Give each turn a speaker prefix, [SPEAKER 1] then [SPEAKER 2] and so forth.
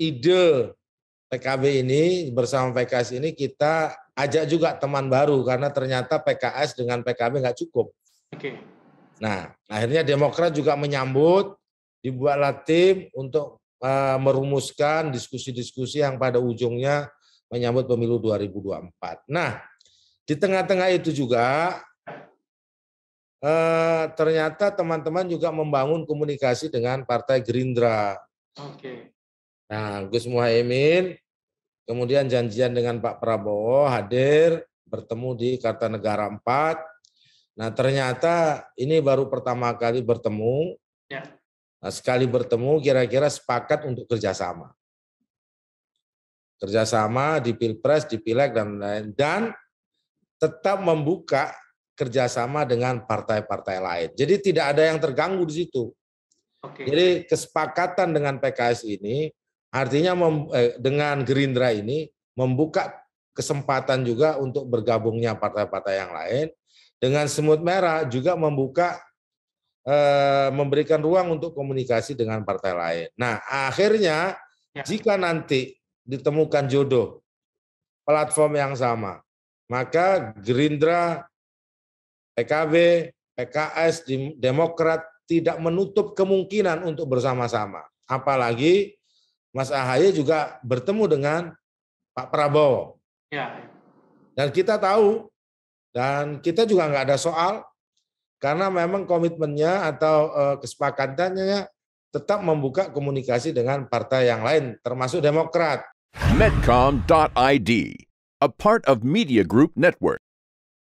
[SPEAKER 1] ide PKB ini bersama PKS ini kita ajak juga teman baru karena ternyata PKS dengan PKB nggak cukup. Oke. Nah, akhirnya Demokrat juga menyambut dibuatlah tim untuk uh, merumuskan diskusi-diskusi yang pada ujungnya menyambut pemilu 2024. Nah, di tengah-tengah itu juga eh, ternyata teman-teman juga membangun komunikasi dengan Partai Gerindra. Oke. Nah, Gus Muhaymin kemudian janjian dengan Pak Prabowo hadir bertemu di Kartanegara 4. Nah, ternyata ini baru pertama kali bertemu. Ya. Nah, sekali bertemu kira-kira sepakat untuk kerjasama. Kerjasama di Pilpres, di Pileg, dan lain-lain. Dan tetap membuka kerjasama dengan partai-partai lain. Jadi tidak ada yang terganggu di situ. Oke. Jadi kesepakatan dengan PKS ini Artinya mem, eh, dengan Gerindra ini membuka kesempatan juga untuk bergabungnya partai-partai yang lain. Dengan semut merah juga membuka eh, memberikan ruang untuk komunikasi dengan partai lain. Nah, akhirnya ya. jika nanti ditemukan jodoh platform yang sama, maka Gerindra, PKB, PKS, Demokrat tidak menutup kemungkinan untuk bersama-sama. Apalagi Mas Ahaye juga bertemu dengan Pak Prabowo. Ya. Dan kita tahu dan kita juga nggak ada soal karena memang komitmennya atau eh, kesepakatannya tetap membuka komunikasi dengan partai yang lain termasuk Demokrat. Medcom.id, a part of Media Group Network.